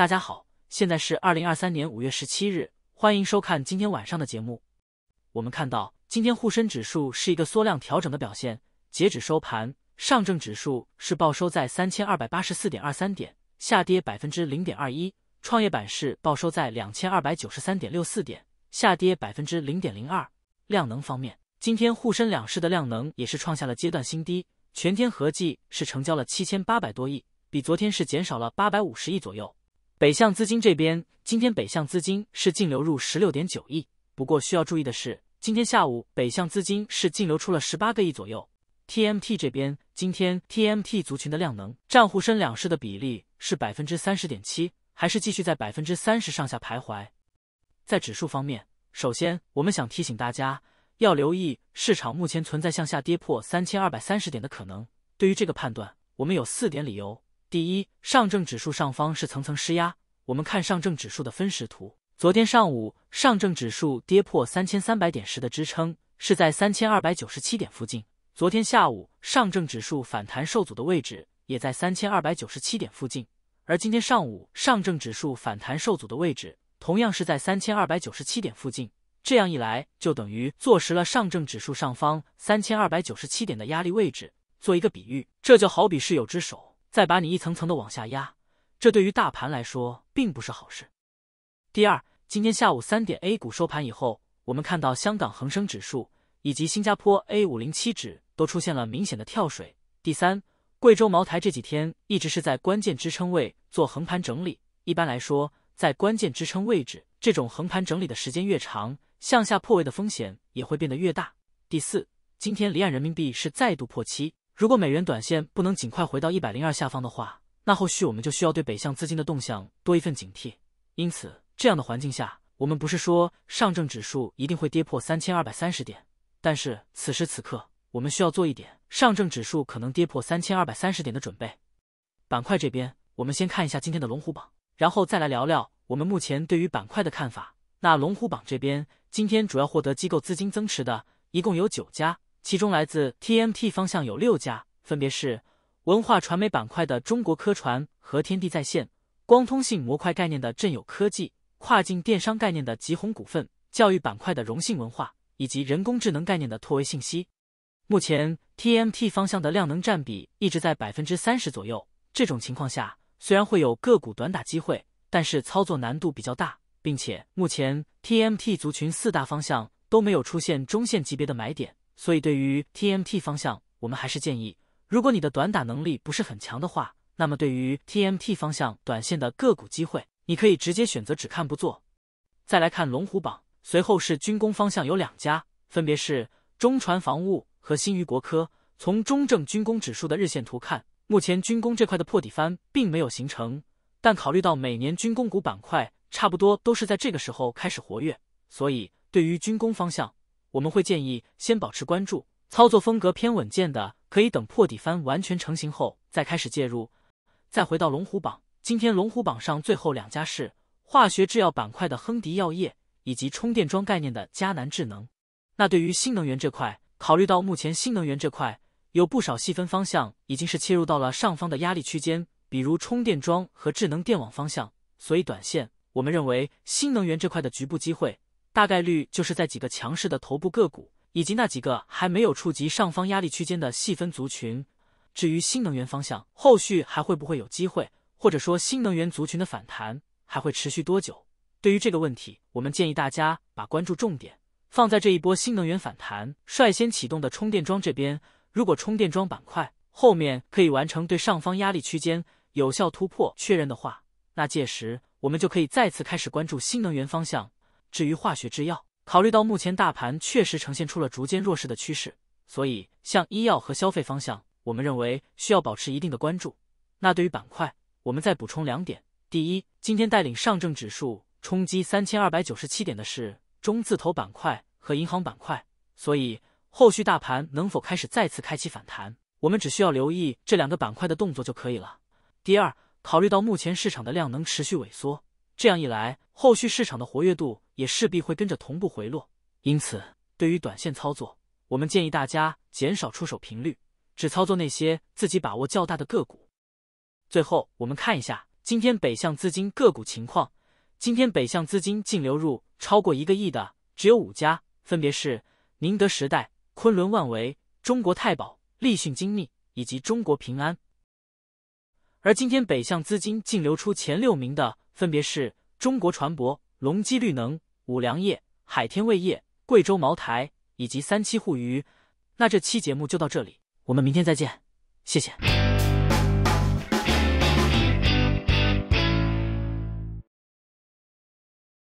大家好，现在是二零二三年五月十七日，欢迎收看今天晚上的节目。我们看到，今天沪深指数是一个缩量调整的表现。截止收盘，上证指数是报收在三千二百八十四点二三点，下跌百分之零点二一；创业板是报收在两千二百九十三点六四点，下跌百分之零点零二。量能方面，今天沪深两市的量能也是创下了阶段新低，全天合计是成交了七千八百多亿，比昨天是减少了八百五十亿左右。北向资金这边，今天北向资金是净流入十六点九亿。不过需要注意的是，今天下午北向资金是净流出了十八个亿左右。TMT 这边，今天 TMT 族群的量能账户深两市的比例是百分之三十点七，还是继续在百分之三十上下徘徊。在指数方面，首先我们想提醒大家，要留意市场目前存在向下跌破三千二百三十点的可能。对于这个判断，我们有四点理由：第一，上证指数上方是层层施压。我们看上证指数的分时图，昨天上午上证指数跌破三千三百点时的支撑是在三千二百九十七点附近，昨天下午上证指数反弹受阻的位置也在三千二百九十七点附近，而今天上午上证指数反弹受阻的位置同样是在三千二百九十七点附近，这样一来就等于坐实了上证指数上方三千二百九十七点的压力位置。做一个比喻，这就好比是有只手在把你一层层的往下压。这对于大盘来说并不是好事。第二，今天下午三点 A 股收盘以后，我们看到香港恒生指数以及新加坡 A 五零七指都出现了明显的跳水。第三，贵州茅台这几天一直是在关键支撑位做横盘整理。一般来说，在关键支撑位置，这种横盘整理的时间越长，向下破位的风险也会变得越大。第四，今天离岸人民币是再度破七，如果美元短线不能尽快回到一百零二下方的话。那后续我们就需要对北向资金的动向多一份警惕。因此，这样的环境下，我们不是说上证指数一定会跌破三千二百三十点，但是此时此刻，我们需要做一点上证指数可能跌破三千二百三十点的准备。板块这边，我们先看一下今天的龙虎榜，然后再来聊聊我们目前对于板块的看法。那龙虎榜这边，今天主要获得机构资金增持的，一共有九家，其中来自 TMT 方向有六家，分别是。文化传媒板块的中国科传和天地在线、光通信模块概念的振友科技、跨境电商概念的吉宏股份、教育板块的荣信文化以及人工智能概念的拓维信息，目前 TMT 方向的量能占比一直在百分之三十左右。这种情况下，虽然会有个股短打机会，但是操作难度比较大，并且目前 TMT 族群四大方向都没有出现中线级别的买点，所以对于 TMT 方向，我们还是建议。如果你的短打能力不是很强的话，那么对于 TMT 方向短线的个股机会，你可以直接选择只看不做。再来看龙虎榜，随后是军工方向有两家，分别是中船防务和新余国科。从中证军工指数的日线图看，目前军工这块的破底翻并没有形成，但考虑到每年军工股板块差不多都是在这个时候开始活跃，所以对于军工方向，我们会建议先保持关注，操作风格偏稳健的。可以等破底翻完全成型后再开始介入。再回到龙虎榜，今天龙虎榜上最后两家是化学制药板块的亨迪药业以及充电桩概念的迦南智能。那对于新能源这块，考虑到目前新能源这块有不少细分方向已经是切入到了上方的压力区间，比如充电桩和智能电网方向，所以短线我们认为新能源这块的局部机会大概率就是在几个强势的头部个股。以及那几个还没有触及上方压力区间的细分族群。至于新能源方向，后续还会不会有机会，或者说新能源族群的反弹还会持续多久？对于这个问题，我们建议大家把关注重点放在这一波新能源反弹率先启动的充电桩这边。如果充电桩板块后面可以完成对上方压力区间有效突破确认的话，那届时我们就可以再次开始关注新能源方向。至于化学制药。考虑到目前大盘确实呈现出了逐渐弱势的趋势，所以像医药和消费方向，我们认为需要保持一定的关注。那对于板块，我们再补充两点：第一，今天带领上证指数冲击三千二百九十七点的是中字头板块和银行板块，所以后续大盘能否开始再次开启反弹，我们只需要留意这两个板块的动作就可以了。第二，考虑到目前市场的量能持续萎缩，这样一来，后续市场的活跃度。也势必会跟着同步回落，因此对于短线操作，我们建议大家减少出手频率，只操作那些自己把握较大的个股。最后，我们看一下今天北向资金个股情况。今天北向资金净流入超过一个亿的只有五家，分别是宁德时代、昆仑万维、中国太保、立讯精密以及中国平安。而今天北向资金净流出前六名的分别是中国船舶、隆基绿能。五粮液、海天味业、贵州茅台以及三七互娱，那这期节目就到这里，我们明天再见，谢谢。